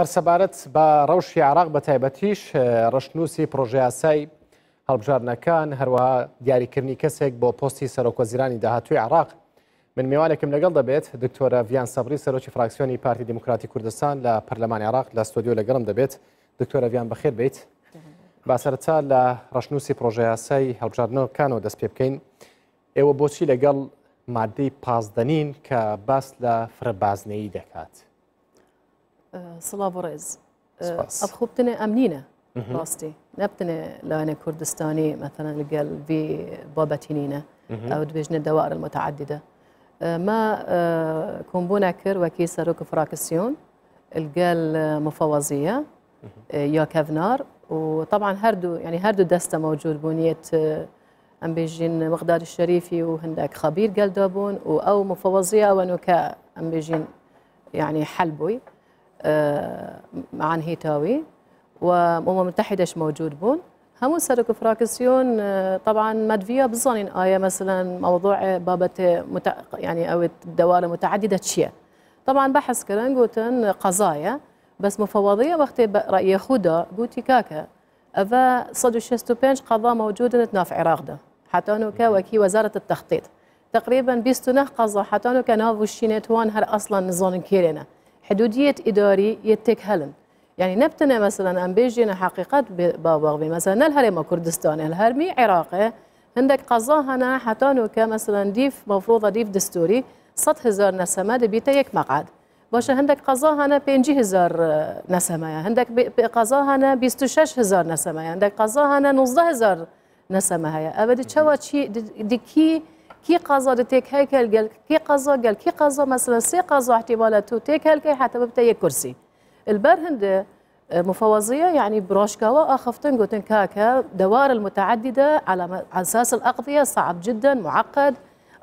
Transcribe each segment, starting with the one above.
هەر سەبارەت بە ڕەوشی عراق بە تایبەتیش ڕشنووسی پرۆژیاسای هەڵبژارنەکان هەروەها دیاریکردنی کەسێک بۆ پۆستی سەرۆکۆزیرانی داهاتوی عراق من میوانێکم لەگەڵ دەبێت دکتۆرە ڤیان سەبری سەرۆکی فراکسیۆنی پارتی دیموکراتی کوردستان لە پەرلەمان عراق لە ستۆدیۆ لەگەڵم دەبێت دکتۆرە ڤیان بەخێر بیت باسەرتا لە ڕشنووسی پرۆژیاسای هەڵبژارنەوەکانەوە دەست پێ بکەین ئێوە بۆچی لەگەڵ مادەی پازدەنین کە باس لە فرەبازنەی دەکات. سلاڤڕێز آه، ئەبخوبتنێ آه، ئەمنینە ڕاستی نەبتنێ لایەنە کوردستانی مەتەنە لەگەل بی بابەتینینە او آه، دبيجنا الدوائر المتعدده ما كومبونا كر وكي ساروك فراكسيون لەگەل مفوضيه يا كافنار وطبعا هردو يعني هردو دسته موجود بنيه ام بيجين مقدار الشريفي وهنداك خبير قال دابون او مفوضيه وانو كا ام بيجين يعني حلبوي آه، عن هيتاوي وامم المتحده موجود بون همون سرق فراكسيون آه، طبعا مدفيا بالظنين آية مثلا موضوع بابة متع... يعني أو الدوائر متعددة شيء طبعا بحث كرن قوتن قضايا بس مفوضية وقت رأي خدا قوتي كاكا أفا صدو شستو بينج قضاء موجود نتناف عراق حتى أنه كوكي وزارة التخطيط تقريبا بيستونه قضاء حتى أنه كان هافو الشينيت وان هر أصلا نظن كيرنا حدوديه اداري يتكهلن يعني نبتنا مثلا ام بيجينا حقيقات بابغبي مثلا الهرم كردستان الهرمي عراقي عندك هنا حتى نو مثلا ديف مفروضه ديف دستوري صد هزار نسمه دبيتا يك مقعد باشه عندك هنا بينجي آه، هزار نسمه عندك هنا بيستوشش هزار نسمه عندك هنا نوزده هزار نسمه هيا ابدا شوا شي دكي دي كي قضا تيك هيكل گل كي قضا قال كي قضا مثلا سي قضا احتمالات تيك هيكل حتى ببتا كرسي البرهند آه، مفوضيه يعني بروشكا اخفتن قوتن كاكا دوائر المتعدده على اساس الاقضيه صعب جدا معقد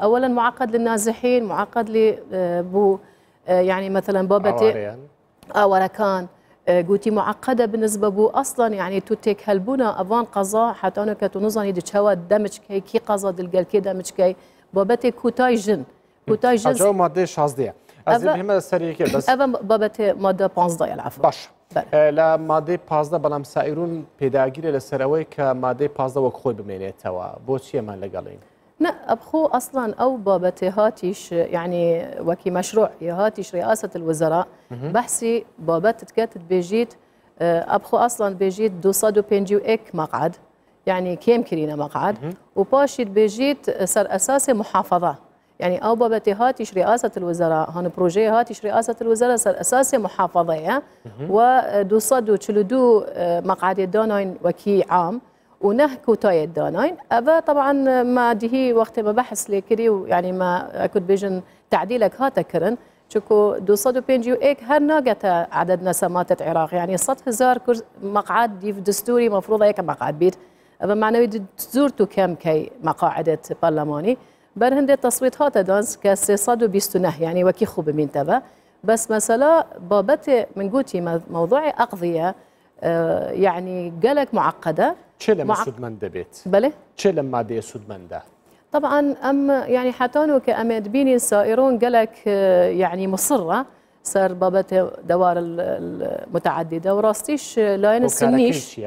اولا معقد للنازحين معقد ل آه، آه، يعني مثلا بابتي اوركان قوتي معقده بالنسبه بو اصلا يعني تيك هلبونا افان قضاء حتى انا كتنظني هوا دمج كي قضاء دلقل كي دمج كي بابت کوتای جن کوتای جن جو ماده 16 از این مهمه سریع که بس اول بابت ماده 15 العفو باش لە اه، ماده 15 بەڵام سایرون پێداگیرە لە سەرەوەی کە مادەی پازدەوە خۆی بو چی من لەگەڵین نا أبخو أصلا أو بابت هاتيش يعني وكي مشروع هاتيش رئاسة الوزراء بحسي بابت تكاتت بيجيت اه، أبخو أصلا بيجيت دو صادو بينجيو إك مقعد يعني كيم كرينا مقعد وباش بيجيت صار اساسي محافظه يعني او بابتي هاتش رئاسه الوزراء هون بروجي هاتش رئاسه الوزراء صار اساسي محافظه ودو صدو تشلدو آه، مقعد دونوين وكي عام ونهكو تاي دونوين أبا طبعا ما هي وقت ما بحث لكري يعني ما اكو بيجن تعديلك هاتا كرن دو صدو بينجيو ايك هر ناگه عدد نسمات العراق يعني صد هزار مقعد دیف دستوري مفروضه یک مقعد بيت ئەوە مانەوەی زۆر و کەم کەی مەقاعدت پەرلەمانی بەرهندێک تەسویت هاتە دانس کە 329 یانی وەکی خوب بمینتەوە بس مثلا بابت من گوتی موضوع أقضية يعني اه، قالك معقده چه لما معق... سودمند بيت بله چه لما دي سودمنده طبعا ام يعني حتانو كامد بيني سائرون قالك اه، يعني مصره صار بابت دوار المتعدده وراستيش اه، لا نسنيش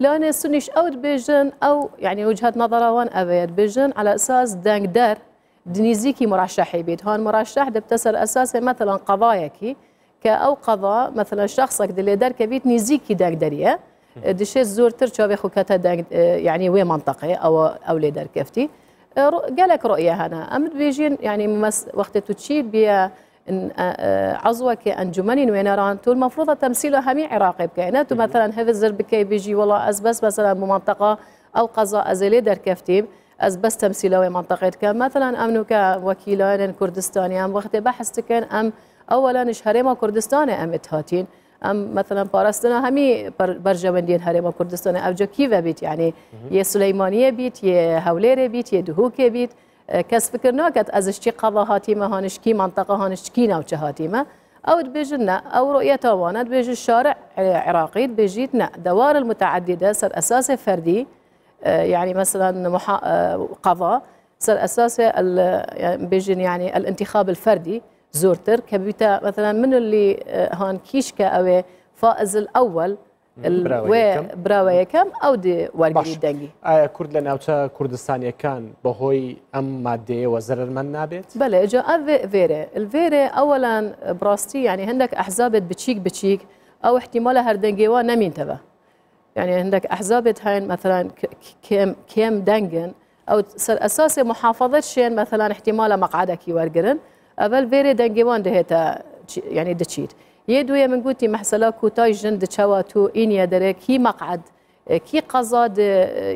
لانه سنيش او بيجن او يعني وجهه نظره وان ابيد بيجن على اساس دانك دار دنيزيكي مرشحي بيت هون مرشح دبتسر اساسا مثلا قضاياكي كأو قضاء مثلا شخصك اللي دار كبيت نيزيكي دانك داريه دشي زور ترشو بيخو كتا دانك يعني وي منطقي او او لي دار كفتي قالك رؤيه هنا ام بيجين يعني وقت تتشي بيا إن عضوة آه، آه، كأنجمن وينران تو المفروض تمثيل همي عراقي بكائنات مثلا هذا بكي بيجي والله أزبس مثلا بمنطقة أو قضاء أزلي در كفتيب تمثيله تمثيلوي منطقة كان مثلا أمنو كوكيلان كردستاني أم وقت بحث كان أم أولا هريما كردستان أم اتهاتين أم مثلا بارستنا همي برجمندين هريما كردستان أو كيفا بيت يعني يا سليمانية بيت يا هوليري بيت يا دهوكي بيت کس فکر نکت از چی قەڵە هاتیمە هانش کی منطقه هانش کی ناوچە هاتیم؟ ئەو بیجن نه، ئەو ڕۆیە تاوانات بیج شارع عراقی بێژیت نه. دوار المتعدده سر اساس فردی، يعني اه، مثلا محا... اه، قضاء سر أساس اه، بیجن يعني الانتخاب الفردي زورتر كبيتا مثلا منو اللي هان كيشكا أوي فائز الأول براوەیەکەم ئەو وەرگری دەنگی ئایا کورد لە ام کوردستانیەکان بەهۆی من مادەیەوە زەرمەند اجا بەێجا ئەێرێ الویره اولا براستی یعنی هندک احزابت بچیک بچیک ئەو احتیممالە هەردەنگێوە نەمینتەوە یعنی هەندێک ئەحزابێت هاین مەثلان کێم دەنگن أو سەر ئەساسی محافظت شێن مەثلان احتیممالە مەقعادەکی وەرگن ئەبل بێرێ وان دهيتا يعني دەچیت. یه من قوتي محصلا تاي جند چوا تو این یا داره مقعد كي قضى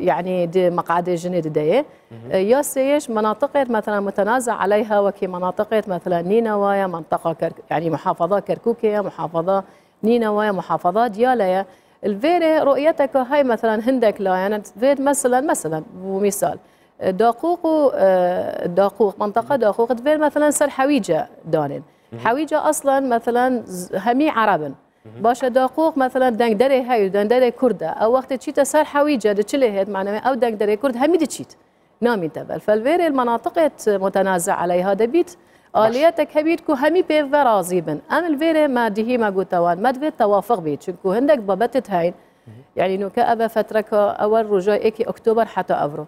يعني دي مقعد جند داية يا سيش مناطق مثلا متنازع عليها وكي مناطق مثلا نينوايا منطقة كرك يعني محافظة كركوكية محافظة نينوايا محافظة ديالايا الفيري رؤيتك هاي مثلا هندك لا يعني فيد مثلا مثلا ومثال داقوق آه، داقوق منطقة داقوق فيد مثلا حويجة دانين حويجة أصلا مثلا همي عربا باشا داقوق مثلا دنگ دره هاي دنگ دره كردا او وقت تشيت سر حويجة دچله هيد معنى او دنگ دره كرد همي دچيت نامي تبل فالفيري المناطق متنازع عليها دبيت آلیتك هبید كو همي بيف راضی بن ام الویر ما ديهي ما ما دفيت توافق بيت شنكو هندك بابتت هاي يعني نوكا ابا فتره اول رجای إكي أكتوبر حتى افرو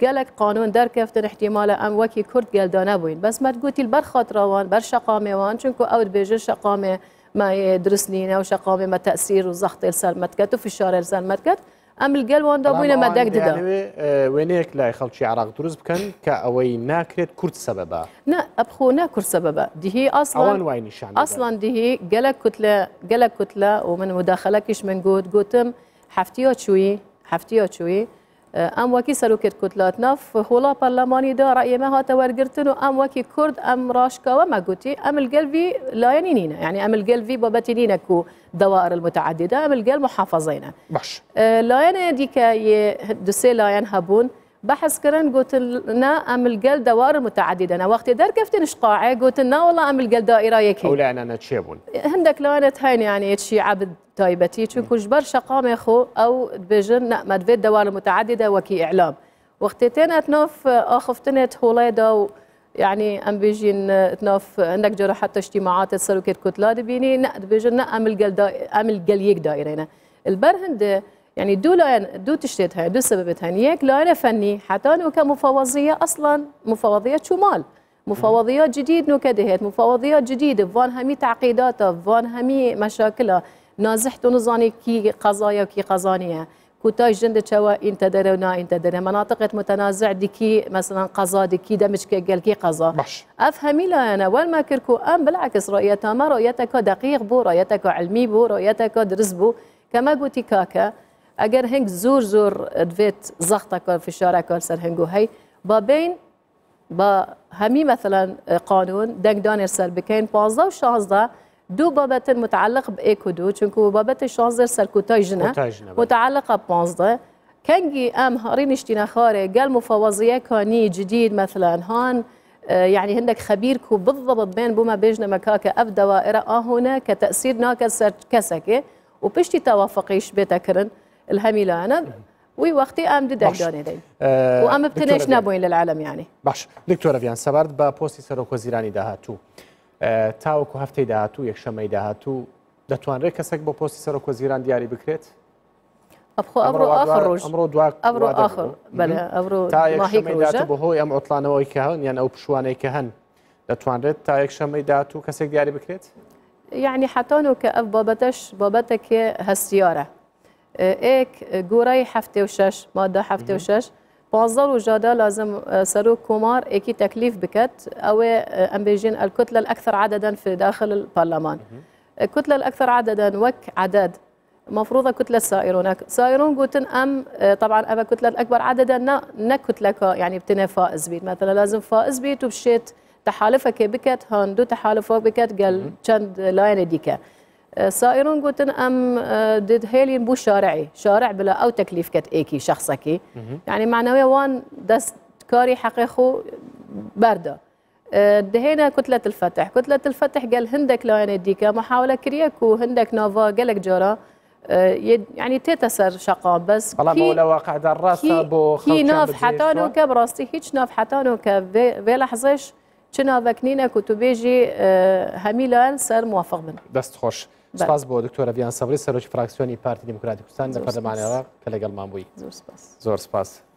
قالك قانون دار كافتن احتمال ام وكي كرد قال دانابوين بس ما تقولي البرخات روان بر شقامي وان شنكو اود بيجي شقامي ما يدرس لينا وشقامي ما تاثير وزخط السال متكت وفي الشارع السال متكت ام القال وان دابوين ما داك دابا يعني آه، وينيك لا شي عراق دروز بكن كاوي ناكرت كرد سببا نا ابخو ناكر سببا دي هي اصلا اوان وين الشعب اصلا دي هي قالك كتله قالك كتله ومن مداخلكش من قوت قوتم حفتيو تشوي حفتيو تشوي ام وکی سروکت کتلات نف خلا پارلمانی دا رأی ما هاتا ورگرتن و ام وکی کرد ام راشکا و ما گوتی ام القلبی لاینی نینه يعني ام القلبي بابتي نينا كو دوائر المتعدده ام القل محافظينا باش أه، لاين ديكا دوسي لاين هبون بحث كرن قلت لنا ام القل دوائر متعدده نا وقت در كفتن قاعه قلت لنا والله ام القل دائره یکی اولا انا چی بون هندك لاين هین يعني تشي عبد طيب، تایبەتی إيه. چونکوش بەر شەقامێخ و ئەو دبێژن نەمەدوێت دەوانە متعاددا اعلام ئەعلام وەختێ تێنەتنۆف ئاخفتنێت آه، هۆڵێدا و يعني ام بيجين آه، تناف عندك آه، حتى اجتماعات السلوكيت كتلا بيني نقد بيجن امل قل دا امل قل يك دايرينا البرهند يعني دو لاين دو تشتيتها دو سببتها يك لاين فني حتى نو كمفوضيه اصلا مفوضيه شمال مفوضيات جديد نو كدهيت مفوضيات جديده فان همي تعقيداتها فان همي مشاكلها نازحت ونظاني كي قضايا وكي قضانيه كوتاج جند تشوا انت دره ونا انت دره مناطق متنازع ديكي مثلا قضا ديكي كي قال كي قضاء افهمي لا انا وين ما كركو ام بالعكس رؤيتها ما رؤيتك دقيق بو رؤيتك علمي بو رؤيتك درس بو كما قلتي كاكا اگر هنگ زور زور دویت زخطا في الشارع کار سر هنگو هی با با همي مثلا قانون دنگ دانر سر بكين 15 و 16 دو بابات متعلق بإيكو دو چونكو بابات شانزر سركوتاي جنا متعلقة بانزده كنجي أم هارين اشتنا خاري قال مفوضية كاني جديد مثلا هان يعني هندك خبيركو بالضبط بين بوما بيجنا مكاكا أف دوائرة آه هنا كتأثير ناكس كسكي وبشتي توافقيش بيتكرن الهميلة أنا وي وقتی ام دیده دانه دی و ام بتنش نبوین للعالم یعنی باش دکتور ویان سبرد با پستی سرکوزیرانی ده تو تاوەکو هەفتەی داهاتوو یەکشەمەی داهاتوو دەتوانرێت کەسێک بۆ پۆستی سەرۆکۆ زیران دیاری بکرێت بەهۆی ئەم ئۆتلانەوەی کە هەن یان ئەو پشوانەی کە هەن دەتوانرێت تا یەکشەمەی داهاتوو کەسێک دیاری بکرێت یعنی حتان و کە ئەف بابەتەش بابەتێکێ هەستیارە ئێک گۆڕی هەفتێ و شش مادە هەفتێ و شش بازل وجادة لازم آه، سروك كومار اكي تكليف بكت او امبيجين آه، الكتله الاكثر عددا في داخل البرلمان الكتله آه، الاكثر عددا وك عدد مفروضه كتله سائرون سائرون قوتن ام طبعا ابا كتله الاكبر عددا نا كتله يعني بتنا فائز بيت مثلا لازم فائز بيت وبشيت تحالفك بكت هون دو تحالفك بكت قال شند لاين ديكا سائرون قوتن ام ديد آه، هيلين بو شارعي شارع بلا او تكليف كت ايكي شخصكي يعني معنويا وان دس كاري حقيقو باردة آه، دهينا كتلة الفتح كتلة الفتح قال هندك لاين يعني ديكا محاولة كرياكو هندك نوفا قالك جارة آه، يعني تتسر شقا بس بلا مولا واقع دار راسه بو كي ناف حتانو كبراستي هيك ناف حتانو كفي لحظش چنا وکنینه که تو بیجی همیلان سر موافق بن دست خوش سپاس بۆ دکتۆرە ڤیان سەبری سەرۆکی فراکسیۆنی پارتی دموکراتی کوردستان لە پەرلەمانی عراق کە لەگەڵمان بووی زۆر سپاس